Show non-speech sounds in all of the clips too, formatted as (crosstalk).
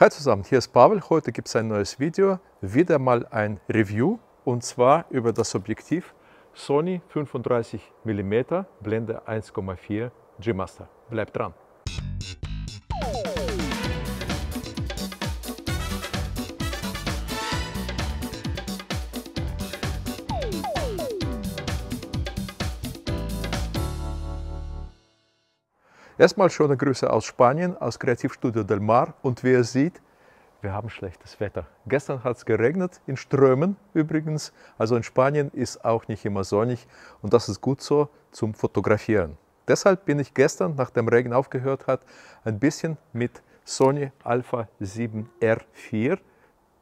Hi zusammen, hier ist Pavel. Heute gibt es ein neues Video, wieder mal ein Review und zwar über das Objektiv Sony 35 mm Blende 1,4 G-Master. Bleibt dran! Erstmal schöne Grüße aus Spanien, aus Kreativstudio Del Mar. Und wie ihr seht, wir haben schlechtes Wetter. Gestern hat es geregnet, in Strömen übrigens. Also in Spanien ist auch nicht immer sonnig und das ist gut so zum Fotografieren. Deshalb bin ich gestern, nachdem Regen aufgehört hat, ein bisschen mit Sony Alpha 7R4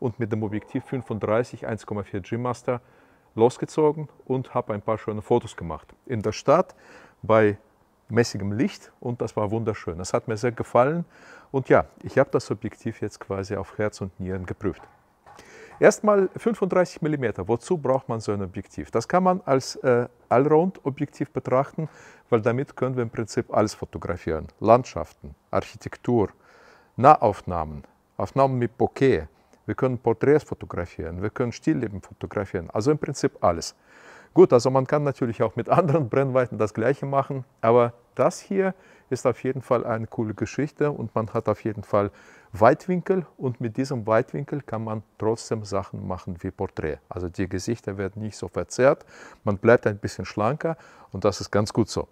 und mit dem Objektiv 35 1,4 G Master losgezogen und habe ein paar schöne Fotos gemacht. In der Stadt bei mäßigem Licht und das war wunderschön. Das hat mir sehr gefallen und ja, ich habe das Objektiv jetzt quasi auf Herz und Nieren geprüft. Erstmal 35 mm. Wozu braucht man so ein Objektiv? Das kann man als äh, Allround-Objektiv betrachten, weil damit können wir im Prinzip alles fotografieren. Landschaften, Architektur, Nahaufnahmen, Aufnahmen mit Bokeh. Wir können Porträts fotografieren, wir können Stillleben fotografieren, also im Prinzip alles. Gut, also man kann natürlich auch mit (laughs) anderen Brennweiten das gleiche machen, aber das hier ist auf jeden Fall eine coole Geschichte und man hat auf jeden Fall Weitwinkel und mit diesem Weitwinkel kann man trotzdem Sachen machen wie Porträt. Also die Gesichter werden nicht so verzerrt, man bleibt ein bisschen schlanker und das ist ganz gut so.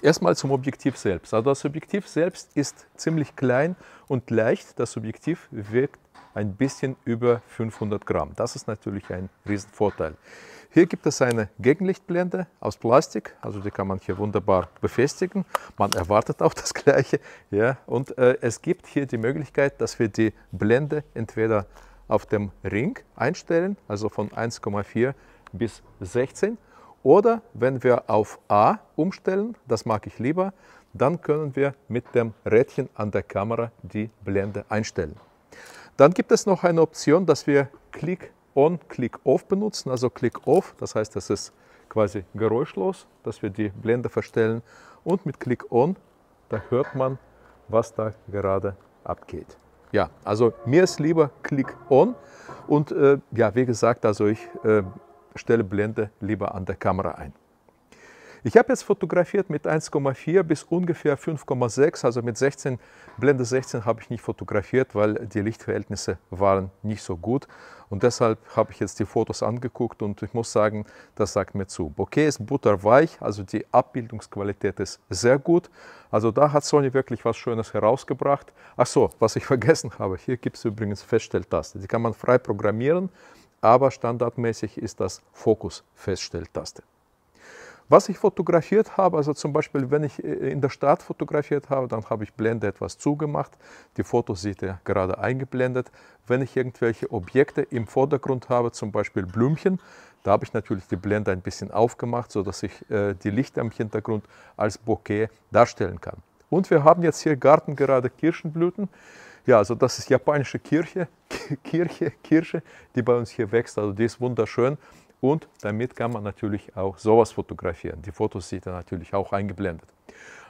Erstmal zum Objektiv selbst. Also das Objektiv selbst ist ziemlich klein und leicht. Das Objektiv wirkt ein bisschen über 500 Gramm. Das ist natürlich ein Riesenvorteil. Hier gibt es eine Gegenlichtblende aus Plastik, also die kann man hier wunderbar befestigen. Man erwartet auch (laughs) das Gleiche. Ja. Und äh, es gibt hier die Möglichkeit, dass wir die Blende entweder auf dem Ring einstellen, also von 1,4 bis 16. Oder wenn wir auf A umstellen, das mag ich lieber, dann können wir mit dem Rädchen an der Kamera die Blende einstellen. Dann gibt es noch eine Option, dass wir Click-on, Click-off benutzen, also Click-off, das heißt, das ist quasi geräuschlos, dass wir die Blende verstellen und mit Click-on, da hört man, was da gerade abgeht. Ja, also mir ist lieber Click-on und äh, ja, wie gesagt, also ich äh, stelle Blende lieber an der Kamera ein. Ich habe jetzt fotografiert mit 1,4 bis ungefähr 5,6, also mit 16, Blende 16 habe ich nicht fotografiert, weil die Lichtverhältnisse waren nicht so gut. Und deshalb habe ich jetzt die Fotos angeguckt und ich muss sagen, das sagt mir zu. Bokeh ist butterweich, also die Abbildungsqualität ist sehr gut. Also da hat Sony wirklich was Schönes herausgebracht. Ach so, was ich (laughs) vergessen habe, hier gibt es übrigens Feststelltaste. Die kann man frei programmieren, aber standardmäßig ist das Fokus-Feststelltaste. Was ich fotografiert habe, also zum Beispiel, wenn ich äh, in der Stadt fotografiert habe, dann habe ich Blende etwas zugemacht. Die Fotos sind ja gerade eingeblendet. Wenn ich irgendwelche Objekte im Vordergrund habe, zum Beispiel Blümchen, da habe ich natürlich die Blende ein bisschen aufgemacht, sodass ich äh, die Lichter im Hintergrund als Bokeh darstellen kann. Und wir haben jetzt hier Garten gerade Kirschenblüten. Ja, also das ist japanische Kirche, (laughs) Kirche, Kirsche, die bei uns hier wächst. Also die ist wunderschön. Und damit kann man natürlich auch sowas fotografieren. Die Fotos sind er natürlich auch eingeblendet.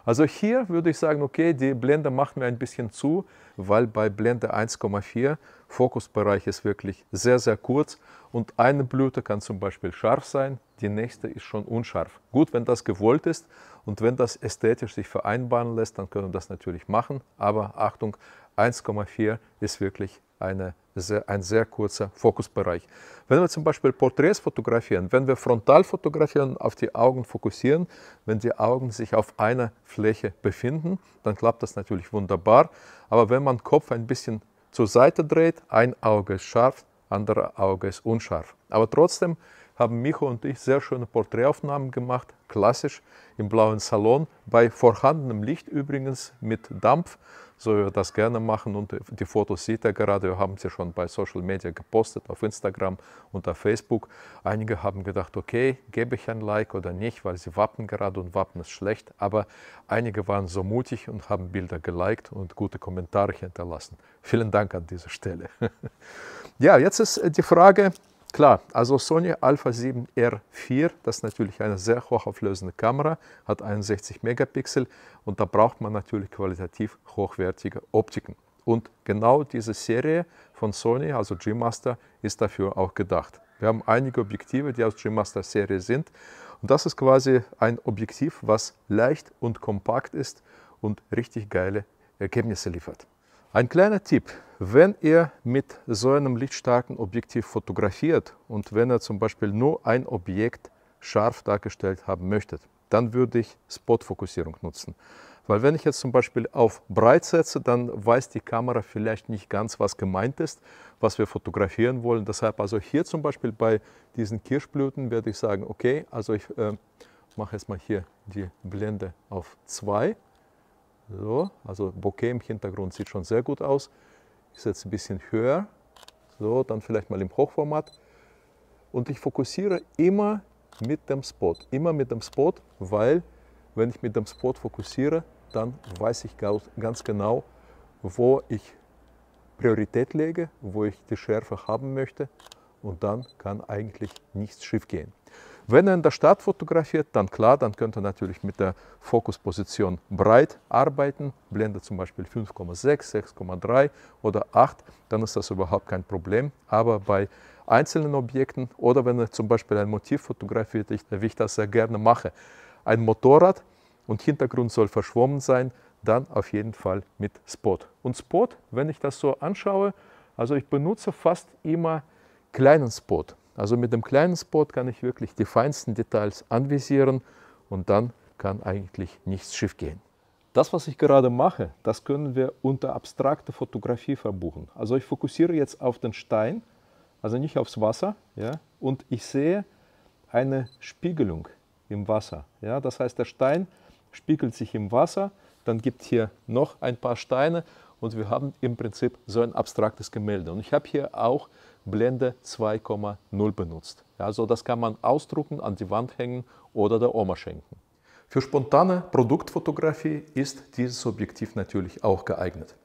Also hier würde ich sagen, okay, die Blende macht mir ein bisschen zu, weil bei Blende 1,4 Fokusbereich ist wirklich sehr, sehr kurz und eine Blüte kann zum Beispiel scharf sein, die nächste ist schon unscharf. Gut, wenn das gewollt ist und wenn das ästhetisch sich vereinbaren lässt, dann können wir das natürlich machen, aber Achtung, 1,4 ist wirklich eine sehr, ein sehr kurzer Fokusbereich. Wenn wir zum Beispiel Porträts fotografieren, wenn wir frontal fotografieren, auf die Augen fokussieren, wenn die Augen sich auf einer Fläche befinden, dann klappt das natürlich wunderbar. Aber wenn man Kopf ein bisschen zur Seite dreht, ein Auge ist scharf, andere Auge ist unscharf. Aber trotzdem haben Micho und ich sehr schöne Porträtaufnahmen gemacht, klassisch im blauen Salon, bei vorhandenem Licht übrigens mit Dampf so wir das gerne machen. Und die Fotos sieht er gerade, wir haben sie schon bei Social Media gepostet, auf Instagram und auf Facebook. Einige haben gedacht, okay, gebe ich ein Like oder nicht, weil sie wappen gerade und wappen ist schlecht. Aber einige waren so mutig und haben Bilder geliked und gute Kommentare hinterlassen. Vielen Dank an dieser Stelle. (laughs) ja, jetzt ist äh, die Frage, Klar, also Sony Alpha 7R4, das ist natürlich eine sehr hochauflösende Kamera, hat 61 Megapixel und da braucht man natürlich qualitativ hochwertige Optiken. Und genau diese Serie von Sony, also G-Master, ist dafür auch gedacht. Wir haben einige Objektive, die aus G-Master-Serie sind. Und das ist quasi ein Objektiv, was leicht und kompakt ist und richtig geile Ergebnisse liefert. Ein kleiner Tipp, wenn ihr mit so einem lichtstarken Objektiv fotografiert und wenn ihr zum Beispiel nur ein Objekt scharf dargestellt haben möchtet, dann würde ich Spotfokussierung nutzen. Weil wenn ich jetzt zum Beispiel auf breit setze, dann weiß die Kamera vielleicht nicht ganz, was gemeint ist, was wir fotografieren wollen. Deshalb also hier zum Beispiel bei diesen Kirschblüten werde ich sagen, okay, also ich äh, mache jetzt mal hier die Blende auf 2 so, also Bokeh im Hintergrund sieht schon sehr gut aus. Ist jetzt ein bisschen höher. So, dann vielleicht mal im Hochformat. Und ich fokussiere immer mit dem Spot. Immer mit dem Spot, weil wenn ich mit dem Spot fokussiere, dann weiß ich ganz genau, wo ich Priorität lege, wo ich die Schärfe haben möchte und dann kann eigentlich nichts schief gehen. Wenn er in der Stadt fotografiert, dann klar, dann könnte er natürlich mit der Fokusposition breit arbeiten, Blende zum Beispiel 5,6, 6,3 oder 8, dann ist das überhaupt kein Problem. Aber bei einzelnen Objekten oder wenn er zum Beispiel ein Motiv fotografiert, ich, wie ich das sehr gerne mache, ein Motorrad und Hintergrund soll verschwommen sein, dann auf jeden Fall mit Spot. Und Spot, wenn ich das so anschaue, also ich benutze fast immer kleinen Spot. Also mit dem kleinen Spot kann ich wirklich die feinsten Details anvisieren und dann kann eigentlich nichts schief gehen. Das, was ich gerade mache, das können wir unter abstrakte Fotografie verbuchen. Also ich fokussiere jetzt auf den Stein, also nicht aufs Wasser, ja, und ich sehe eine Spiegelung im Wasser. Ja, das heißt, der Stein spiegelt sich im Wasser, dann gibt hier noch ein paar Steine und wir haben im Prinzip so ein abstraktes Gemälde. Und ich habe hier auch Blende 2,0 benutzt. Also das kann man ausdrucken, an die Wand hängen oder der Oma schenken. Für spontane Produktfotografie ist dieses Objektiv natürlich auch geeignet.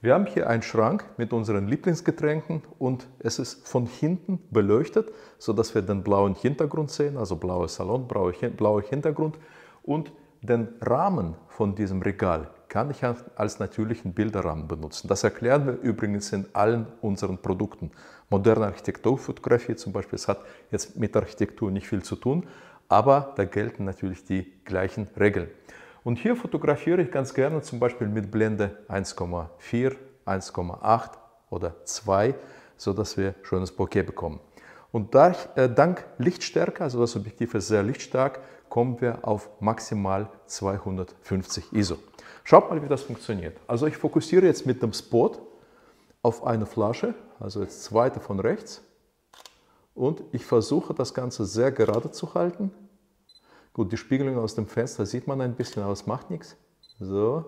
Wir haben hier einen Schrank mit unseren Lieblingsgetränken und es ist von hinten beleuchtet, sodass wir den blauen Hintergrund sehen, also blauer Salon, blauer Hintergrund und den Rahmen von diesem Regal kann ich als natürlichen Bilderrahmen benutzen. Das erklären wir übrigens in allen unseren Produkten. Moderne Architekturfotografie zum Beispiel, es hat jetzt mit Architektur nicht viel zu tun, aber da gelten natürlich die gleichen Regeln. Und hier fotografiere ich ganz gerne zum Beispiel mit Blende 1,4, 1,8 oder 2, sodass wir schönes Bokeh bekommen. Und da, äh, dank Lichtstärke, also das Objektiv ist sehr lichtstark, kommen wir auf maximal 250 ISO. Schaut mal, wie das funktioniert. Also ich fokussiere jetzt mit dem Spot auf eine Flasche, also jetzt zweite von rechts. Und ich versuche das Ganze sehr gerade zu halten. Gut, die Spiegelung aus dem Fenster sieht man ein bisschen, aber es macht nichts. So,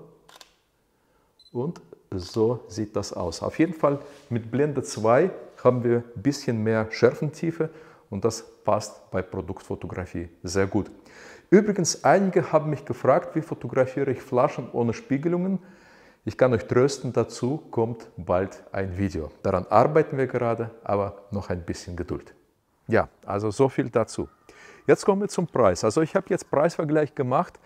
und so sieht das aus. Auf jeden Fall mit Blende 2 haben wir ein bisschen mehr Schärfentiefe und das passt bei Produktfotografie sehr gut. Übrigens, einige haben mich gefragt, wie fotografiere ich Flaschen ohne Spiegelungen? Ich kann euch trösten, dazu kommt bald ein Video. Daran arbeiten wir gerade, aber noch ein bisschen Geduld. Ja, also so viel dazu. Jetzt kommen wir zum Preis. Also ich habe jetzt Preisvergleich gemacht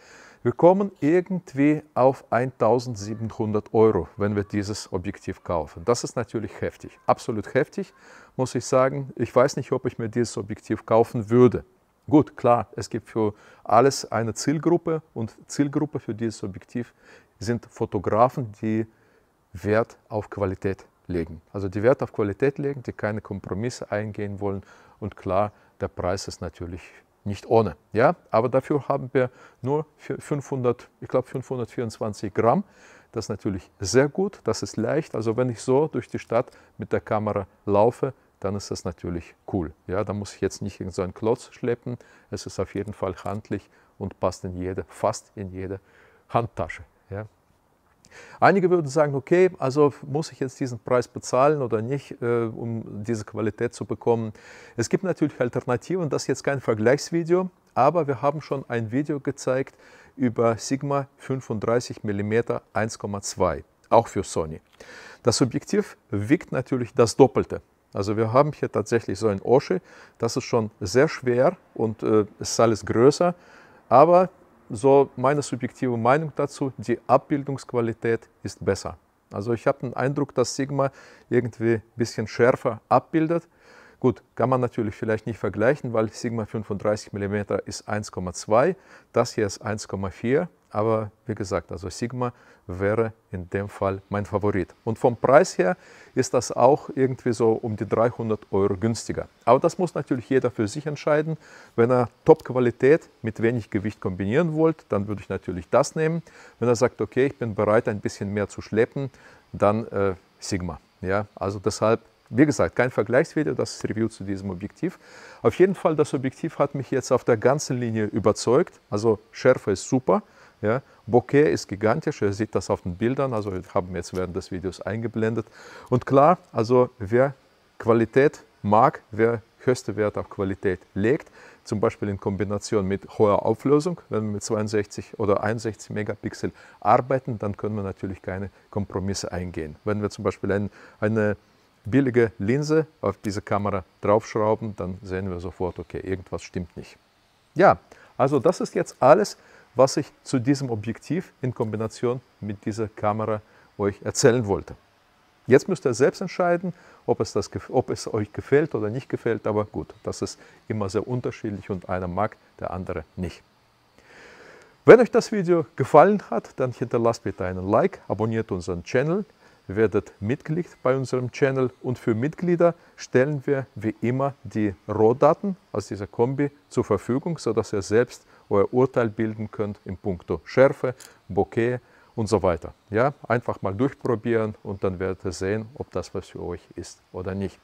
wir kommen irgendwie auf 1700 Euro, wenn wir dieses Objektiv kaufen. Das ist natürlich heftig, absolut heftig, muss ich sagen. Ich weiß nicht, ob ich mir dieses Objektiv kaufen würde. Gut, klar, es gibt für alles eine Zielgruppe und Zielgruppe für dieses Objektiv sind Fotografen, die Wert auf Qualität legen. Also die Wert auf Qualität legen, die keine Kompromisse eingehen wollen. Und klar, der Preis ist natürlich nicht ohne. Ja? Aber dafür haben wir nur 500, ich glaube 524 Gramm. Das ist natürlich sehr gut, das ist leicht. Also wenn ich so durch die Stadt mit der Kamera laufe, dann ist das natürlich cool. Ja, da muss ich jetzt nicht irgendeinen so einen Klotz schleppen. Es ist auf jeden Fall handlich und passt in jede, fast in jede Handtasche. Ja. Einige würden sagen, okay, also muss ich jetzt diesen Preis bezahlen oder nicht, äh, um diese Qualität zu bekommen. Es gibt natürlich Alternativen, das ist jetzt kein Vergleichsvideo, aber wir haben schon ein Video gezeigt über Sigma 35 mm 1,2, auch für Sony. Das Objektiv wiegt natürlich das Doppelte. Also wir haben hier tatsächlich so ein Osche, das ist schon sehr schwer und äh, ist alles größer, aber so meine subjektive Meinung dazu, die Abbildungsqualität ist besser. Also ich habe den Eindruck, dass Sigma irgendwie ein bisschen schärfer abbildet. Gut, kann man natürlich vielleicht nicht vergleichen, weil Sigma 35 mm ist 1,2, das hier ist 1,4. Aber wie gesagt, also Sigma wäre in dem Fall mein Favorit. Und vom Preis her ist das auch irgendwie so um die 300 Euro günstiger. Aber das muss natürlich jeder für sich entscheiden. Wenn er Top-Qualität mit wenig Gewicht kombinieren wollt, dann würde ich natürlich das nehmen. Wenn er sagt, okay, ich bin bereit, ein bisschen mehr zu schleppen, dann äh, Sigma. Ja, also deshalb wie gesagt, kein Vergleichsvideo, das ist Review zu diesem Objektiv. Auf jeden Fall, das Objektiv hat mich jetzt auf der ganzen Linie überzeugt. Also Schärfe ist super, ja. Bokeh ist gigantisch, ihr seht das auf den Bildern, also wir haben jetzt während des Videos eingeblendet. Und klar, also wer Qualität mag, wer höchste Wert auf Qualität legt, zum Beispiel in Kombination mit hoher Auflösung, wenn wir mit 62 oder 61 Megapixel arbeiten, dann können wir natürlich keine Kompromisse eingehen. Wenn wir zum Beispiel ein, eine billige Linse auf diese Kamera draufschrauben, dann sehen wir sofort, okay, irgendwas stimmt nicht. Ja, also das ist jetzt alles, was ich zu diesem Objektiv in Kombination mit dieser Kamera euch erzählen wollte. Jetzt müsst ihr selbst entscheiden, ob es, das, ob es euch gefällt oder nicht gefällt, aber gut, das ist immer sehr unterschiedlich und einer mag, der andere nicht. Wenn euch das Video gefallen hat, dann hinterlasst bitte einen Like, abonniert unseren Channel, werdet Mitglied bei unserem Channel und für Mitglieder stellen wir wie immer die Rohdaten aus dieser Kombi zur Verfügung, sodass ihr selbst euer Urteil bilden könnt in puncto Schärfe, Bokeh und so weiter. Ja, einfach mal durchprobieren und dann werdet ihr sehen, ob das was für euch ist oder nicht.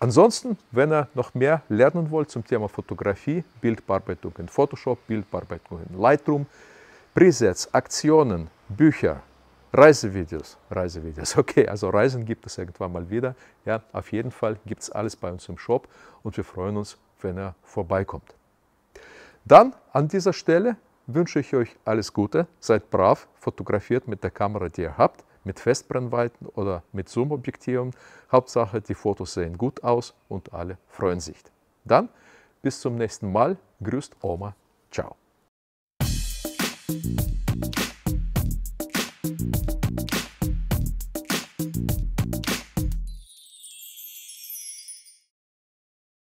Ansonsten, wenn ihr noch mehr lernen wollt zum Thema Fotografie, Bildbearbeitung in Photoshop, Bildbearbeitung in Lightroom, Presets, Aktionen, Bücher, Reisevideos, Reisevideos, (laughs) okay, also Reisen gibt es irgendwann mal wieder. Ja, auf jeden Fall gibt es alles bei uns im Shop und wir freuen uns, wenn er vorbeikommt. Dann an dieser Stelle wünsche ich euch alles Gute, seid brav, fotografiert mit der Kamera, die ihr habt, mit Festbrennweiten oder mit Zoom-Objektiven. Hauptsache, die Fotos sehen gut aus und alle freuen sich. Dann bis zum nächsten Mal, grüßt Oma, ciao.